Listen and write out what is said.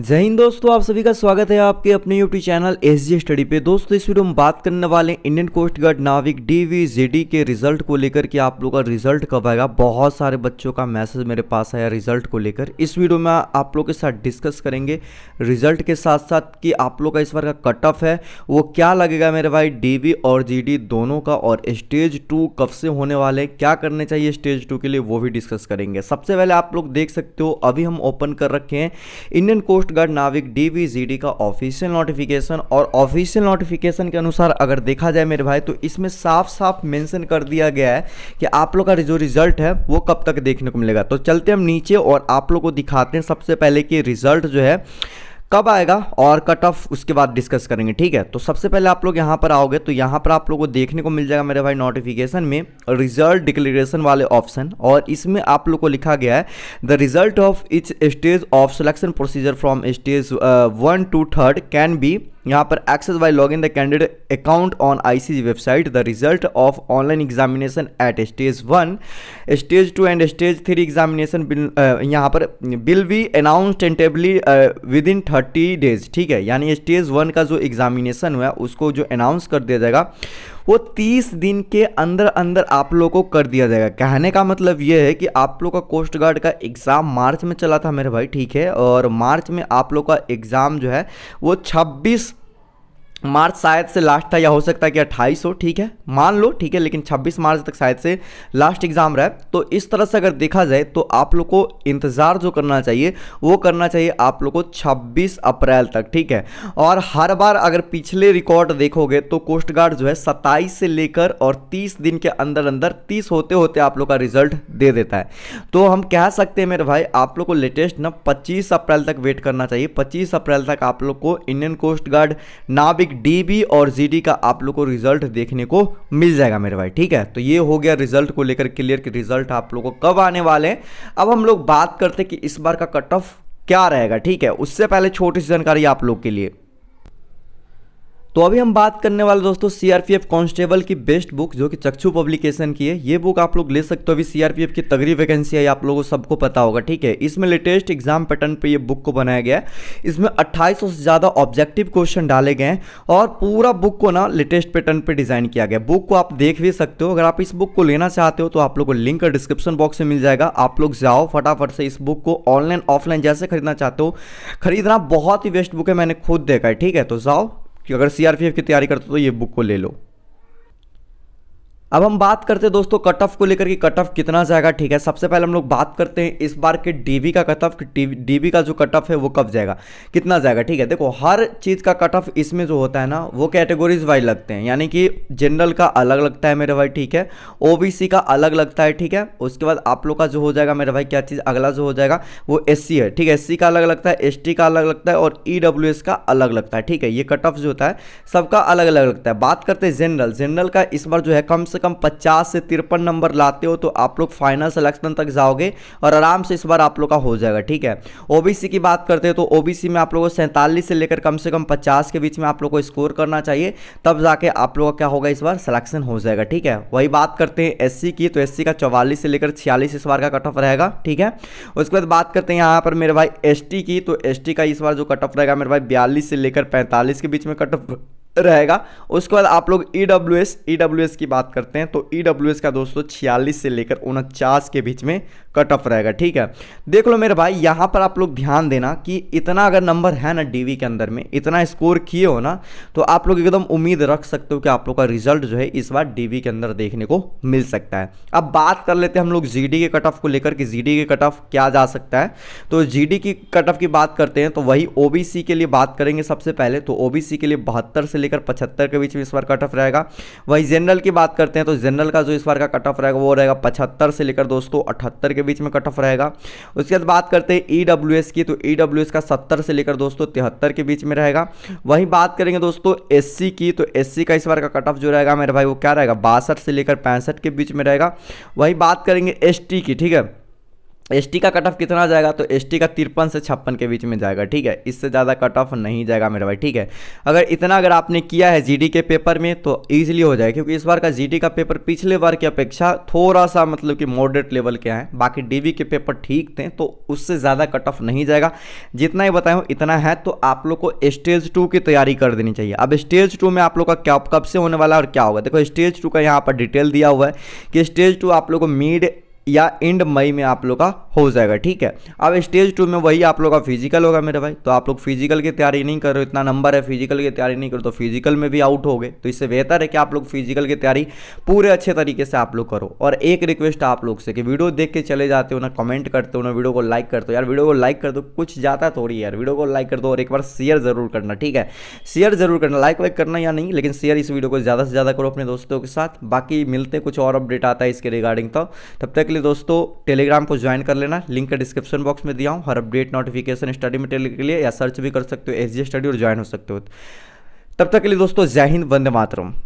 जय हिंद दोस्तों आप सभी का स्वागत है आपके अपने YouTube channel S G study पे दोस्तों इस वीडियो में बात करने वाले इंडियन कोस्ट गार्ड नाविक डी के रिजल्ट को लेकर कि आप लोग का रिजल्ट कब आएगा बहुत सारे बच्चों का मैसेज मेरे पास आया रिजल्ट को लेकर इस वीडियो में आप लोग के साथ डिस्कस करेंगे रिजल्ट के साथ साथ कि आप लोग का इस बार का कट ऑफ है वो क्या लगेगा मेरे भाई डी और जी दोनों का और स्टेज टू कब से होने वाले क्या करने चाहिए स्टेज टू के लिए वो भी डिस्कस करेंगे सबसे पहले आप लोग देख सकते हो अभी हम ओपन कर रखे हैं इंडियन कोस्ट कोस्ट गार्ड नाविक डीवीजीडी का ऑफिशियल नोटिफिकेशन और ऑफिशियल नोटिफिकेशन के अनुसार अगर देखा जाए मेरे भाई तो इसमें साफ साफ मेंशन कर दिया गया है कि आप लोग का जो रिजल्ट है वो कब तक देखने को मिलेगा तो चलते हम नीचे और आप लोग को दिखाते हैं सबसे पहले कि रिजल्ट जो है कब आएगा और कट ऑफ उसके बाद डिस्कस करेंगे ठीक है तो सबसे पहले आप लोग यहाँ पर आओगे तो यहाँ पर आप लोग को देखने को मिल जाएगा मेरे भाई नोटिफिकेशन में रिजल्ट डिक्लेरेशन वाले ऑप्शन और इसमें आप लोग को लिखा गया है the result of each stage of selection procedure from stage one to third can be यहाँ पर access by log in the candidate account on ICG website the result of online examination at stage one stage two and stage three examination यहाँ पर will be announce tentatively within thirty days ठीक है यानी stage one का जो examination हुआ उसको जो अनाउंस कर दिया जाएगा वो तीस दिन के अंदर अंदर आप लोगों को कर दिया जाएगा कहने का मतलब ये है कि आप लोग का कोस्ट गार्ड का एग्ज़ाम मार्च में चला था मेरे भाई ठीक है और मार्च में आप लोग का एग्ज़ाम जो है वो छब्बीस मार्च शायद से लास्ट था या हो सकता है कि अट्ठाईस हो ठीक है मान लो ठीक है लेकिन 26 मार्च तक शायद से लास्ट एग्ज़ाम रहा तो इस तरह से अगर देखा जाए तो आप लोग को इंतज़ार जो करना चाहिए वो करना चाहिए आप लोग को 26 अप्रैल तक ठीक है और हर बार अगर पिछले रिकॉर्ड देखोगे तो कोस्ट गार्ड जो है सत्ताईस से लेकर और तीस दिन के अंदर अंदर तीस होते होते आप लोग का रिजल्ट दे देता है तो हम कह सकते हैं मेरे भाई आप लोग को लेटेस्ट ना पच्चीस अप्रैल तक वेट करना चाहिए पच्चीस अप्रैल तक आप लोग को इंडियन कोस्ट गार्ड ना भी टॉपिक डीबी और जी का आप लोग को रिजल्ट देखने को मिल जाएगा मेरे भाई ठीक है तो ये हो गया रिजल्ट को लेकर क्लियर कि रिजल्ट आप लोग को कब आने वाले हैं अब हम लोग बात करते कि इस बार का कट ऑफ क्या रहेगा ठीक है उससे पहले छोटी सी जानकारी आप लोग के लिए तो अभी हम बात करने वाले दोस्तों सीआरपीएफ कांस्टेबल की बेस्ट बुक जो कि चक्षु पब्लिकेशन की है ये बुक आप लोग ले सकते हो अभी सीआरपीएफ की तगड़ी वैकेंसी है आप लोगों को सबको पता होगा ठीक है इसमें लेटेस्ट एग्जाम पैटर्न पे ये बुक को बनाया गया है इसमें 2800 से ज़्यादा ऑब्जेक्टिव क्वेश्चन डाले गए हैं और पूरा बुक को ना लेटेस्ट पैटर्न पर डिज़ाइन किया गया बुक को आप देख भी सकते हो अगर आप इस बुक को लेना चाहते हो तो आप लोग को लिंक डिस्क्रिप्शन बॉक्स में मिल जाएगा आप लोग जाओ फटाफट से इस बुक को ऑनलाइन ऑफलाइन जैसे खरीदना चाहते हो खरीदना बहुत ही बेस्ट बुक है मैंने खुद देखा है ठीक है तो जाओ कि अगर सी की तैयारी करते हो तो ये बुक को ले लो अब हम बात करते हैं दोस्तों कट ऑफ को लेकर कि कट ऑफ कितना जाएगा ठीक है सबसे पहले हम लोग बात करते हैं इस बार के डीवी का कट ऑफ डीवी का जो कट ऑफ है वो कब जाएगा कितना जाएगा ठीक है देखो हर चीज़ का कट ऑफ इसमें जो होता है ना वो कैटेगोरीज वाइज लगते हैं यानी कि जनरल का अलग लगता है मेरे भाई ठीक है ओ का अलग लगता है ठीक है उसके बाद आप लोग का जो हो जाएगा मेरे भाई क्या चीज़ अगला जो हो जाएगा वो एस है ठीक है एस का अलग लगता है एस का अलग लगता है और ई e का अलग लगता है ठीक है ये कट ऑफ जो होता है सबका अलग अलग लगता है बात करते हैं जनरल जनरल का इस बार जो है कम से से कम पचास से तिरपन नंबर लाते हो तो आप लोग फाइनल सलेक्शन तक जाओगे और आराम से इस बार आप लोग का हो जाएगा ठीक है ओबीसी की बात करते हैं तो ओबीसी में आप लोगों को सैंतालीस से लेकर कम से कम पचास के बीच में आप लोग को स्कोर करना चाहिए तब जाके आप लोग का क्या होगा इस बार सलेक्शन हो जाएगा ठीक है वही बात करते हैं एस की तो एस का चौवालीस से लेकर छियालीस इस बार का कट ऑफ रहेगा ठीक है उसके बाद बात करते हैं यहाँ पर मेरे भाई एस की तो एस का इस बार जो कट ऑफ रहेगा मेरे भाई बयालीस से लेकर पैंतालीस के बीच में कट ऑफ रहेगा उसके बाद आप लोग E W S E W S की बात करते हैं तो ई डब्ल्यू एस का दोस्तों छियालीस से लेकर उनचास के बीच में कट ऑफ रहेगा ठीक है देख लो मेरे भाई यहाँ पर आप लोग ध्यान देना कि इतना अगर नंबर है ना डी के अंदर में इतना स्कोर किए हो ना तो आप लोग एकदम उम्मीद रख सकते हो कि आप लोग का रिजल्ट जो है इस बार डीवी के अंदर देखने को मिल सकता है अब बात कर लेते हैं हम लोग जी के कट ऑफ को लेकर कि जी के कट ऑफ क्या जा सकता है तो जी की कट ऑफ की बात करते हैं तो वही ओ के लिए बात करेंगे सबसे पहले तो ओ के लिए बहत्तर से लेकर पचहत्तर के बीच में इस बार कट ऑफ रहेगा वहीं जनरल की बात करते हैं तो जनरल का जो इस बार का कट ऑफ रहेगा वो रहेगा पचहत्तर से लेकर दोस्तों अठहत्तर के बीच में कट ऑफ रहेगा उसके बाद बात करते हैं ई e की तो ई e का सत्तर से लेकर दोस्तों तिहत्तर के बीच में रहेगा वहीं बात करेंगे दोस्तों एस की तो एस का इस बार का कट ऑफ जो रहेगा मेरे भाई वो क्या रहेगा बासठ से लेकर पैंसठ के बीच में रहेगा वहीं बात करेंगे एस की ठीक है एस का कट ऑफ कितना जाएगा तो एस का तिरपन से छप्पन के बीच में जाएगा ठीक है इससे ज़्यादा कट ऑफ नहीं जाएगा मेरे भाई ठीक है अगर इतना अगर आपने किया है जीडी के पेपर में तो ईजिली हो जाएगा क्योंकि इस बार का जीडी का पेपर पिछले बार की अपेक्षा थोड़ा सा मतलब कि मॉडरेट लेवल के हैं बाकी डी के पेपर ठीक थे तो उससे ज़्यादा कट ऑफ नहीं जाएगा जितना ही बताया हूँ इतना है तो आप लोग को स्टेज टू की तैयारी कर देनी चाहिए अब स्टेज टू में आप लोग का क्या कब से होने वाला है और क्या होगा देखो स्टेज टू का यहाँ पर डिटेल दिया हुआ है कि स्टेज टू आप लोग को मिड या एंड मई में आप लोग का हो जाएगा ठीक है अब स्टेज टू में वही आप लोग का फिजिकल होगा मेरे भाई तो आप लोग फिजिकल की तैयारी नहीं कर रहे इतना नंबर है फिजिकल की तैयारी नहीं करो तो फिजिकल में भी आउट हो गए तो इससे बेहतर है कि आप लोग फिजिकल की तैयारी पूरे अच्छे तरीके से आप लोग करो और एक रिक्वेस्ट आप लोग से कि वीडियो देख के चले जाते हो ना कमेंट करते हो ना वीडियो को लाइक करते हो यार वीडियो को लाइक कर दो कुछ जाता थोड़ी यार वीडियो को लाइक कर दो और एक बार शेयर जरूर करना ठीक है शेयर जरूर करना लाइक वाइक करना या नहीं लेकिन शेयर इस वीडियो को ज़्यादा से ज़्यादा करो अपने दोस्तों के साथ बाकी मिलते कुछ और अपडेट आता है इसके रिगार्डिंग तो तब तक लिए दोस्तों टेलीग्राम को ज्वाइन कर लेना लिंक डिस्क्रिप्शन बॉक्स में दिया हूँ हर अपडेट नोटिफिकेशन स्टडी मटेरियल के लिए या सर्च भी कर सकते हो एस स्टडी और ज्वाइन हो सकते हो तब तक के लिए दोस्तों जय हिंद वंदे मातरम